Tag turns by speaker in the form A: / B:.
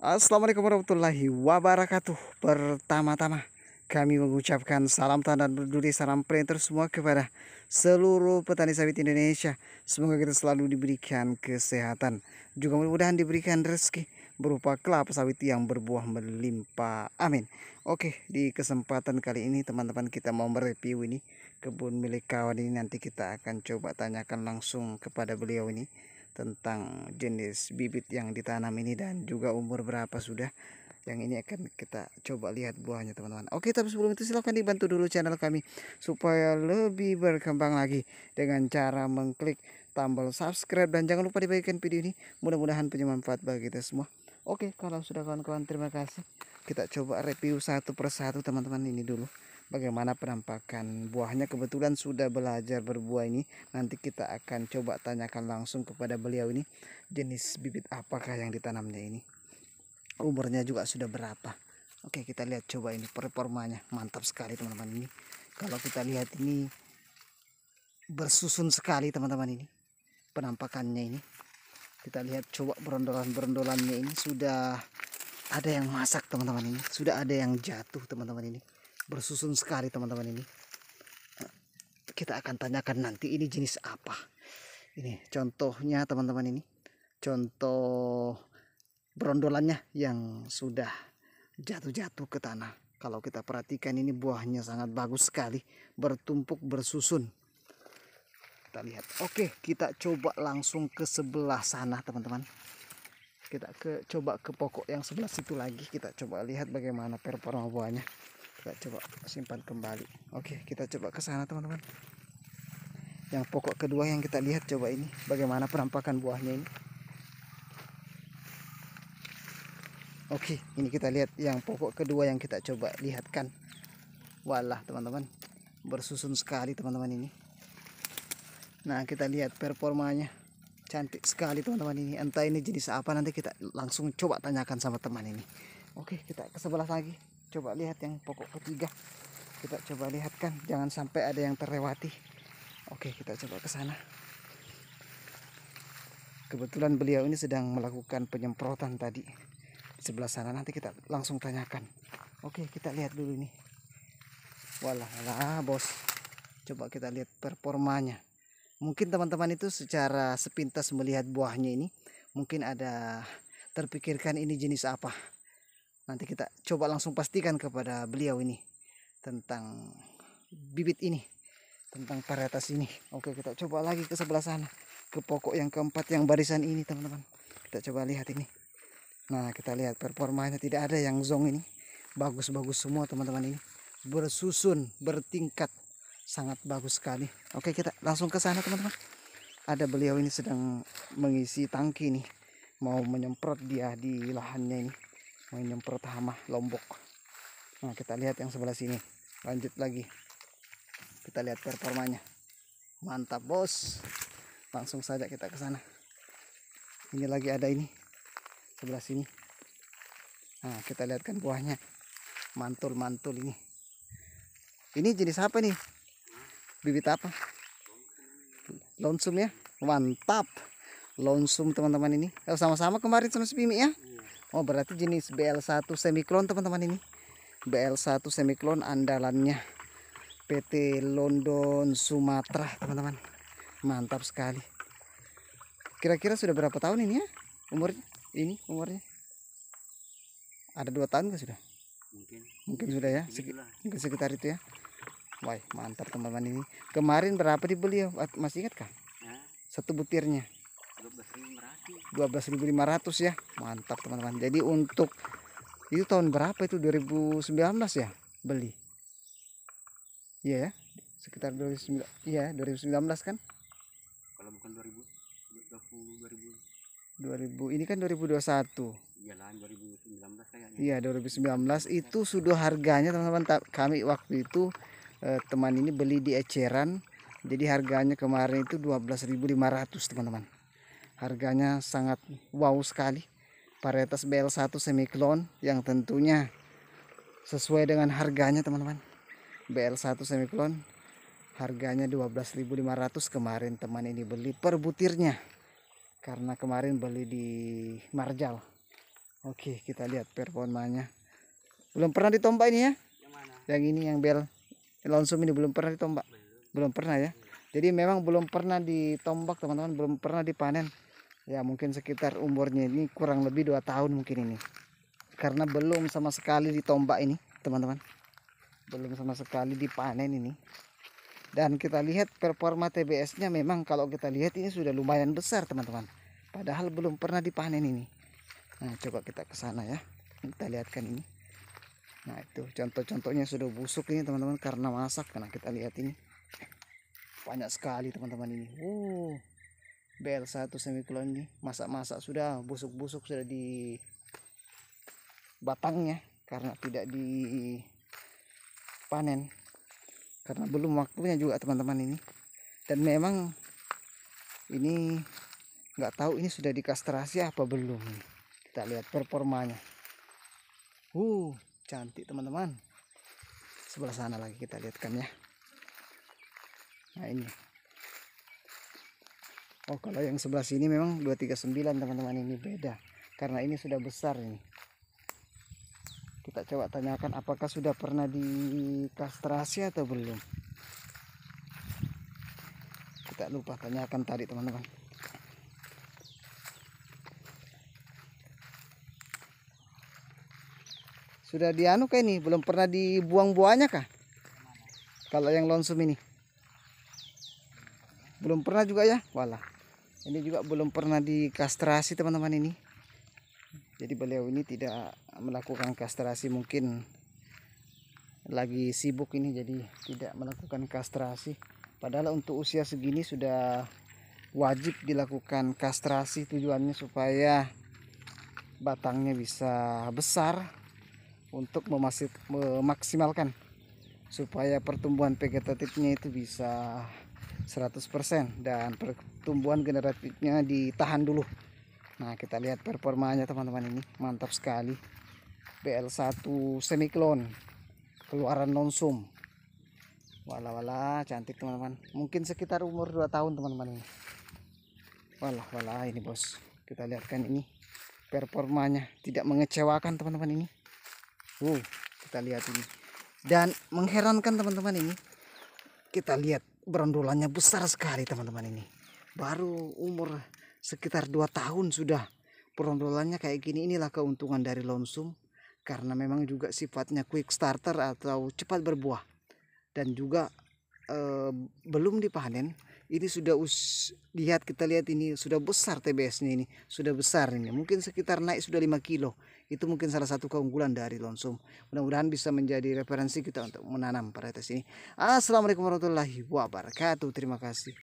A: Assalamualaikum warahmatullahi wabarakatuh. Pertama-tama kami mengucapkan salam tanda dan berduri salam printer semua kepada seluruh petani sawit Indonesia. Semoga kita selalu diberikan kesehatan. Juga mudah-mudahan diberikan rezeki berupa kelapa sawit yang berbuah melimpah. Amin. Oke, di kesempatan kali ini teman-teman kita mau mereview ini kebun milik kawan ini nanti kita akan coba tanyakan langsung kepada beliau ini tentang jenis bibit yang ditanam ini dan juga umur berapa sudah yang ini akan kita coba lihat buahnya teman-teman oke tapi sebelum itu silahkan dibantu dulu channel kami supaya lebih berkembang lagi dengan cara mengklik tombol subscribe dan jangan lupa dibagikan video ini mudah-mudahan punya manfaat bagi kita semua oke kalau sudah kawan-kawan terima kasih kita coba review satu persatu teman-teman ini dulu bagaimana penampakan buahnya kebetulan sudah belajar berbuah ini nanti kita akan coba tanyakan langsung kepada beliau ini jenis bibit apakah yang ditanamnya ini umurnya juga sudah berapa oke kita lihat coba ini performanya mantap sekali teman-teman ini kalau kita lihat ini bersusun sekali teman-teman ini penampakannya ini kita lihat coba berondolan-berondolannya ini sudah ada yang masak teman-teman ini sudah ada yang jatuh teman-teman ini bersusun sekali teman-teman ini kita akan tanyakan nanti ini jenis apa ini contohnya teman-teman ini contoh berondolannya yang sudah jatuh-jatuh ke tanah kalau kita perhatikan ini buahnya sangat bagus sekali bertumpuk bersusun kita lihat oke kita coba langsung ke sebelah sana teman-teman kita ke coba ke pokok yang sebelah situ lagi kita coba lihat bagaimana performa buahnya kita coba simpan kembali oke kita coba ke sana teman-teman yang pokok kedua yang kita lihat coba ini bagaimana penampakan buahnya ini oke ini kita lihat yang pokok kedua yang kita coba lihatkan walah teman-teman bersusun sekali teman-teman ini nah kita lihat performanya cantik sekali teman-teman ini entah ini jenis apa nanti kita langsung coba tanyakan sama teman ini oke kita ke sebelah lagi coba lihat yang pokok ketiga kita coba lihatkan jangan sampai ada yang terlewati oke kita coba ke sana kebetulan beliau ini sedang melakukan penyemprotan tadi sebelah sana nanti kita langsung tanyakan oke kita lihat dulu ini. walah walah bos coba kita lihat performanya mungkin teman-teman itu secara sepintas melihat buahnya ini mungkin ada terpikirkan ini jenis apa nanti kita coba langsung pastikan kepada beliau ini tentang bibit ini tentang varietas ini oke kita coba lagi ke sebelah sana ke pokok yang keempat yang barisan ini teman-teman kita coba lihat ini nah kita lihat performanya tidak ada yang zong ini bagus-bagus semua teman-teman ini bersusun bertingkat sangat bagus sekali oke kita langsung ke sana teman-teman ada beliau ini sedang mengisi tangki nih mau menyemprot dia di lahannya ini menyemprot hama lombok nah kita lihat yang sebelah sini lanjut lagi kita lihat performanya mantap bos langsung saja kita ke sana ini lagi ada ini sebelah sini nah kita lihatkan buahnya mantul-mantul ini ini jenis apa nih bibit apa lonsum ya mantap lonsum teman-teman ini sama-sama kemarin sama si Bimi ya Oh berarti jenis BL1 semiklon teman-teman ini BL1 semiklon andalannya PT London Sumatera teman-teman mantap sekali kira-kira sudah berapa tahun ini ya umurnya ini umurnya ada dua tahun nggak sudah mungkin mungkin sudah ya sekitar, sekitar itu ya Wah mantap teman-teman ini kemarin berapa dibeli ya masih ingat kah satu butirnya 12.500 ya mantap teman-teman jadi untuk itu tahun berapa itu 2019 ya beli iya yeah, ya sekitar 2019 iya yeah, 2019 kan kalau bukan 2000 20 2000 ini kan 2021 Iya 2019 kayaknya iya 2019 itu sudah harganya teman-teman kami waktu itu eh, teman ini beli di eceran jadi harganya kemarin itu 12.500 teman-teman Harganya sangat wow sekali. Varietas BL1 semiklon yang tentunya sesuai dengan harganya teman-teman. BL1 semiklon harganya 12.500 kemarin teman ini beli per butirnya. Karena kemarin beli di Marjal. Oke, kita lihat performanya. Belum pernah ditombak ini ya? Yang mana? Yang ini yang bel langsung ini belum pernah ditombak. Belum, belum pernah ya. Jadi memang belum pernah ditombak teman-teman, belum pernah dipanen ya mungkin sekitar umurnya ini kurang lebih 2 tahun mungkin ini karena belum sama sekali ditombak ini teman-teman belum sama sekali dipanen ini dan kita lihat performa TBS nya memang kalau kita lihat ini sudah lumayan besar teman-teman padahal belum pernah dipanen ini nah coba kita ke sana ya kita lihatkan ini nah itu contoh-contohnya sudah busuk ini teman-teman karena masak karena kita lihat ini banyak sekali teman-teman ini wow Bel 1 semikulon ini masak-masak sudah busuk-busuk sudah di batangnya karena tidak dipanen karena belum waktunya juga teman-teman ini dan memang ini nggak tahu ini sudah dikastrasi apa belum kita lihat performanya uh cantik teman-teman sebelah sana lagi kita lihatkan ya nah ini Oh kalau yang sebelah sini memang 239 teman-teman ini beda karena ini sudah besar ini kita coba tanyakan apakah sudah pernah di kastrasi atau belum kita lupa tanyakan tadi teman-teman sudah dianu kah ini belum pernah dibuang buahnya kah kalau yang lonsum ini belum pernah juga ya walah ini juga belum pernah dikastrasi teman-teman ini jadi beliau ini tidak melakukan kastrasi mungkin lagi sibuk ini jadi tidak melakukan kastrasi padahal untuk usia segini sudah wajib dilakukan kastrasi tujuannya supaya batangnya bisa besar untuk memaksimalkan supaya pertumbuhan vegetatifnya itu bisa 100% dan pertumbuhan generatifnya ditahan dulu nah kita lihat performanya teman-teman ini mantap sekali BL1 semiklon keluaran nonsum wala wala cantik teman-teman mungkin sekitar umur 2 tahun teman-teman ini wala wala ini bos kita lihatkan ini performanya tidak mengecewakan teman-teman ini uh kita lihat ini dan mengherankan teman-teman ini kita lihat berondolannya besar sekali teman-teman ini baru umur sekitar 2 tahun sudah perondolannya kayak gini inilah keuntungan dari lonsum karena memang juga sifatnya quick starter atau cepat berbuah dan juga eh, belum dipanen ini sudah us lihat kita lihat ini sudah besar TBS-nya ini sudah besar ini mungkin sekitar naik sudah 5 kilo itu mungkin salah satu keunggulan dari lonsum mudah-mudahan bisa menjadi referensi kita untuk menanam varietas ini Assalamualaikum warahmatullahi wabarakatuh terima kasih